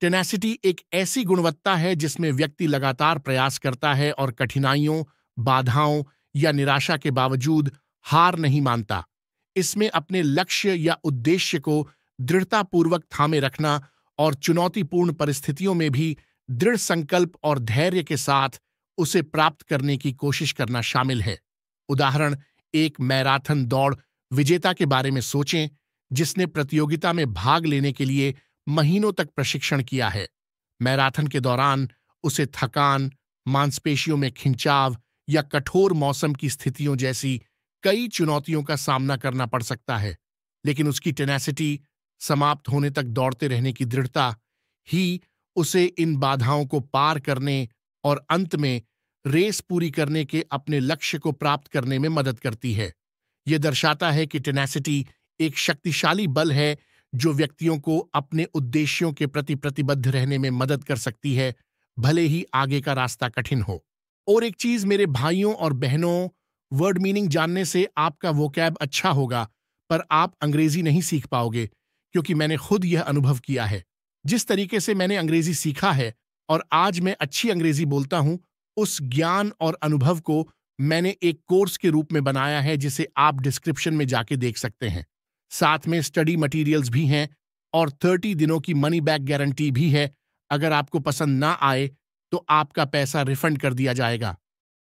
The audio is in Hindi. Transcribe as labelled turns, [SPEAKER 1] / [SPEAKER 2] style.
[SPEAKER 1] टेनेसिटी एक ऐसी गुणवत्ता है जिसमें व्यक्ति लगातार प्रयास करता है और कठिनाइयों बाधाओं या निराशा के बावजूद हार नहीं मानता इसमें अपने लक्ष्य या उद्देश्य को दृढ़तापूर्वक थामे रखना और चुनौतीपूर्ण परिस्थितियों में भी दृढ़ संकल्प और धैर्य के साथ उसे प्राप्त करने की कोशिश करना शामिल है उदाहरण एक मैराथन दौड़ विजेता के बारे में सोचें जिसने प्रतियोगिता में भाग लेने के लिए महीनों तक प्रशिक्षण किया है मैराथन के दौरान उसे थकान मांसपेशियों में खिंचाव या कठोर मौसम की स्थितियों जैसी कई चुनौतियों का सामना करना पड़ सकता है लेकिन उसकी टेनेसिटी समाप्त होने तक दौड़ते रहने की दृढ़ता ही उसे इन बाधाओं को पार करने और अंत में रेस पूरी करने के अपने लक्ष्य को प्राप्त करने में मदद करती है यह दर्शाता है कि टेनेसिटी एक शक्तिशाली बल है जो व्यक्तियों को अपने उद्देश्यों के प्रति प्रतिबद्ध रहने में मदद कर सकती है भले ही आगे का रास्ता कठिन हो और एक चीज मेरे भाइयों और बहनों वर्ड मीनिंग जानने से आपका वो कैब अच्छा होगा पर आप अंग्रेजी नहीं सीख पाओगे क्योंकि मैंने खुद यह अनुभव किया है जिस तरीके से मैंने अंग्रेजी सीखा है और आज मैं अच्छी अंग्रेजी बोलता हूं उस ज्ञान और अनुभव को मैंने एक कोर्स के रूप में बनाया है जिसे आप डिस्क्रिप्शन में जाके देख सकते हैं साथ में स्टडी मटेरियल्स भी हैं और थर्टी दिनों की मनी बैक गारंटी भी है अगर आपको पसंद ना आए तो आपका पैसा रिफंड कर दिया जाएगा